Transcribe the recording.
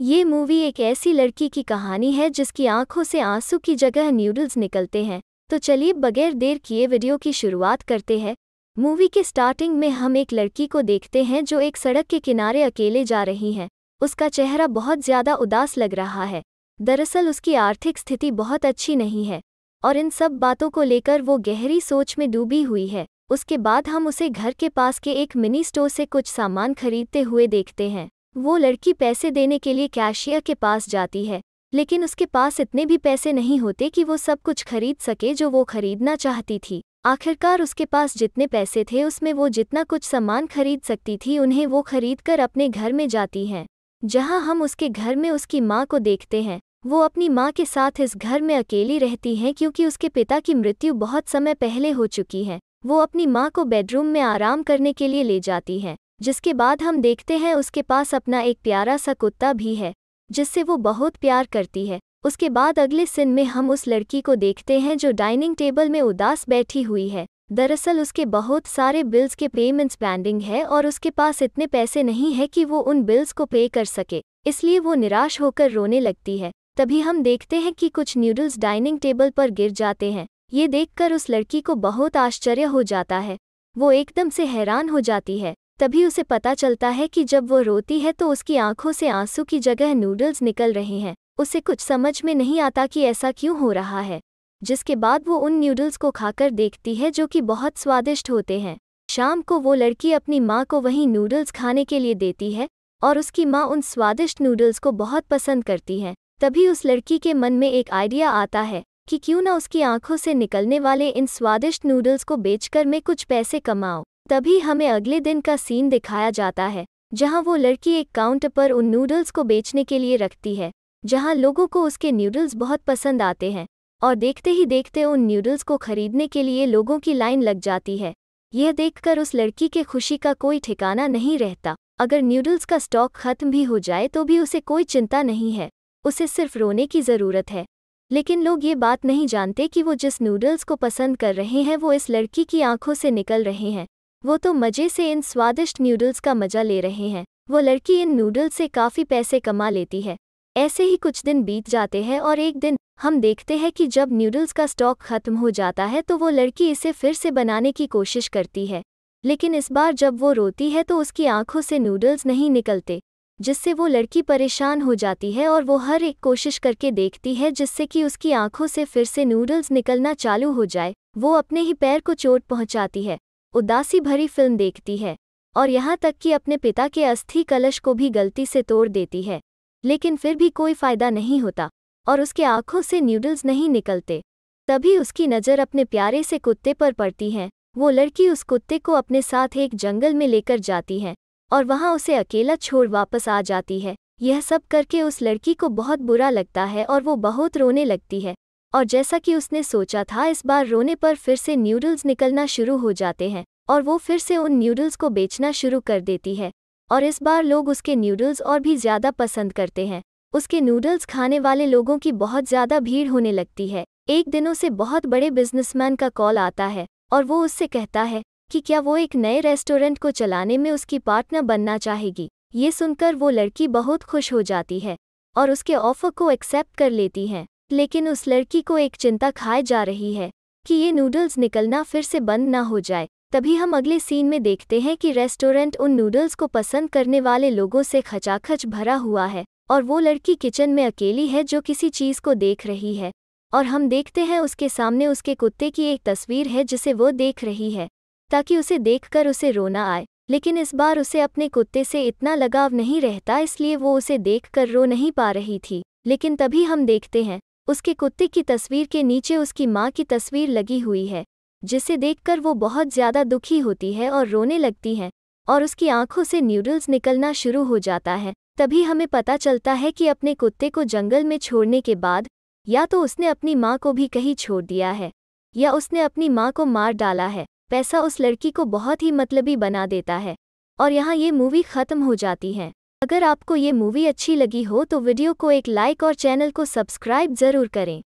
ये मूवी एक ऐसी लड़की की कहानी है जिसकी आंखों से आंसू की जगह न्यूडल्स निकलते हैं तो चलिए बगैर देर किए वीडियो की शुरुआत करते हैं मूवी के स्टार्टिंग में हम एक लड़की को देखते हैं जो एक सड़क के किनारे अकेले जा रही हैं उसका चेहरा बहुत ज़्यादा उदास लग रहा है दरअसल उसकी आर्थिक स्थिति बहुत अच्छी नहीं है और इन सब बातों को लेकर वो गहरी सोच में डूबी हुई है उसके बाद हम उसे घर के पास के एक मिनी स्टोर से कुछ सामान खरीदते हुए देखते हैं वो लड़की पैसे देने के लिए कैशियर के पास जाती है लेकिन उसके पास इतने भी पैसे नहीं होते कि वो सब कुछ खरीद सके जो वो खरीदना चाहती थी आखिरकार उसके पास जितने पैसे थे उसमें वो जितना कुछ सामान खरीद सकती थी उन्हें वो खरीद कर अपने घर में जाती हैं जहाँ हम उसके घर में उसकी माँ को देखते हैं वो अपनी माँ के साथ इस घर में अकेली रहती हैं क्योंकि उसके पिता की मृत्यु बहुत समय पहले हो चुकी है वो अपनी माँ को बेडरूम में आराम करने के लिए ले जाती हैं जिसके बाद हम देखते हैं उसके पास अपना एक प्यारा सा कुत्ता भी है जिससे वो बहुत प्यार करती है उसके बाद अगले सिन में हम उस लड़की को देखते हैं जो डाइनिंग टेबल में उदास बैठी हुई है दरअसल उसके बहुत सारे बिल्स के पेमेंट्स पेंडिंग है और उसके पास इतने पैसे नहीं है कि वो उन बिल्स को पे कर सके इसलिए वो निराश होकर रोने लगती है तभी हम देखते हैं कि कुछ न्यूडल्स डाइनिंग टेबल पर गिर जाते हैं ये देखकर उस लड़की को बहुत आश्चर्य हो जाता है वो एकदम से हैरान हो जाती है तभी उसे पता चलता है कि जब वो रोती है तो उसकी आंखों से आंसू की जगह नूडल्स निकल रहे हैं उसे कुछ समझ में नहीं आता कि ऐसा क्यों हो रहा है जिसके बाद वो उन नूडल्स को खाकर देखती है जो कि बहुत स्वादिष्ट होते हैं शाम को वो लड़की अपनी माँ को वहीं नूडल्स खाने के लिए देती है और उसकी माँ उन स्वादिष्ट नूडल्स को बहुत पसंद करती है तभी उस लड़की के मन में एक आइडिया आता है कि क्यों न उसकी आंखों से निकलने वाले इन स्वादिष्ट नूडल्स को बेचकर मैं कुछ पैसे कमाऊँ तभी हमें अगले दिन का सीन दिखाया जाता है जहां वो लड़की एक काउंटर पर उन नूडल्स को बेचने के लिए रखती है जहां लोगों को उसके नूडल्स बहुत पसंद आते हैं और देखते ही देखते उन नूडल्स को खरीदने के लिए लोगों की लाइन लग जाती है यह देखकर उस लड़की के खुशी का कोई ठिकाना नहीं रहता अगर नूडल्स का स्टॉक खत्म भी हो जाए तो भी उसे कोई चिंता नहीं है उसे सिर्फ रोने की ज़रूरत है लेकिन लोग ये बात नहीं जानते कि वो जिस नूडल्स को पसंद कर रहे हैं वो इस लड़की की आंखों से निकल रहे हैं वो तो मज़े से इन स्वादिष्ट नूडल्स का मज़ा ले रहे हैं वो लड़की इन नूडल्स से काफ़ी पैसे कमा लेती है ऐसे ही कुछ दिन बीत जाते हैं और एक दिन हम देखते हैं कि जब नूडल्स का स्टॉक खत्म हो जाता है तो वो लड़की इसे फिर से बनाने की कोशिश करती है लेकिन इस बार जब वो रोती है तो उसकी आंखों से नूडल्स नहीं निकलते जिससे वो लड़की परेशान हो जाती है और वो हर एक कोशिश करके देखती है जिससे कि उसकी आंखों से फिर से नूडल्स निकलना चालू हो जाए वो अपने ही पैर को चोट पहुंचाती है उदासी भरी फिल्म देखती है और यहाँ तक कि अपने पिता के अस्थि कलश को भी गलती से तोड़ देती है लेकिन फिर भी कोई फायदा नहीं होता और उसके आंखों से न्यूडल्स नहीं निकलते तभी उसकी नज़र अपने प्यारे से कुत्ते पर पड़ती है वो लड़की उस कुत्ते को अपने साथ एक जंगल में लेकर जाती है और वहाँ उसे अकेला छोड़ वापस आ जाती है यह सब करके उस लड़की को बहुत बुरा लगता है और वो बहुत रोने लगती है और जैसा कि उसने सोचा था इस बार रोने पर फिर से न्यूडल्स निकलना शुरू हो जाते हैं और वो फिर से उन न्यूडल्स को बेचना शुरू कर देती है और इस बार लोग उसके न्यूडल्स और भी ज़्यादा पसंद करते हैं उसके नूडल्स खाने वाले लोगों की बहुत ज़्यादा भीड़ होने लगती है एक दिनों से बहुत बड़े बिजनेसमैन का कॉल आता है और वो उससे कहता है कि क्या वो एक नए रेस्टोरेंट को चलाने में उसकी पार्टनर बनना चाहेगी ये सुनकर वो लड़की बहुत खुश हो जाती है और उसके ऑफर को एक्सेप्ट कर लेती हैं लेकिन उस लड़की को एक चिंता खाए जा रही है कि ये नूडल्स निकलना फिर से बंद ना हो जाए तभी हम अगले सीन में देखते हैं कि रेस्टोरेंट उन नूडल्स को पसंद करने वाले लोगों से खचाखच भरा हुआ है और वो लड़की किचन में अकेली है जो किसी चीज़ को देख रही है और हम देखते हैं उसके सामने उसके कुत्ते की एक तस्वीर है जिसे वो देख रही है ताकि उसे देखकर उसे रोना आए लेकिन इस बार उसे अपने कुत्ते से इतना लगाव नहीं रहता इसलिए वो उसे देखकर रो नहीं पा रही थी लेकिन तभी हम देखते हैं उसके कुत्ते की तस्वीर के नीचे उसकी माँ की तस्वीर लगी हुई है जिसे देखकर वो बहुत ज़्यादा दुखी होती है और रोने लगती हैं और उसकी आंखों से न्यूडल्स निकलना शुरू हो जाता है तभी हमें पता चलता है कि अपने कुत्ते को जंगल में छोड़ने के बाद या तो उसने अपनी माँ को भी कहीं छोड़ दिया है या उसने अपनी माँ को मार डाला है पैसा उस लड़की को बहुत ही मतलबी बना देता है और यहाँ ये मूवी ख़त्म हो जाती है अगर आपको ये मूवी अच्छी लगी हो तो वीडियो को एक लाइक और चैनल को सब्सक्राइब जरूर करें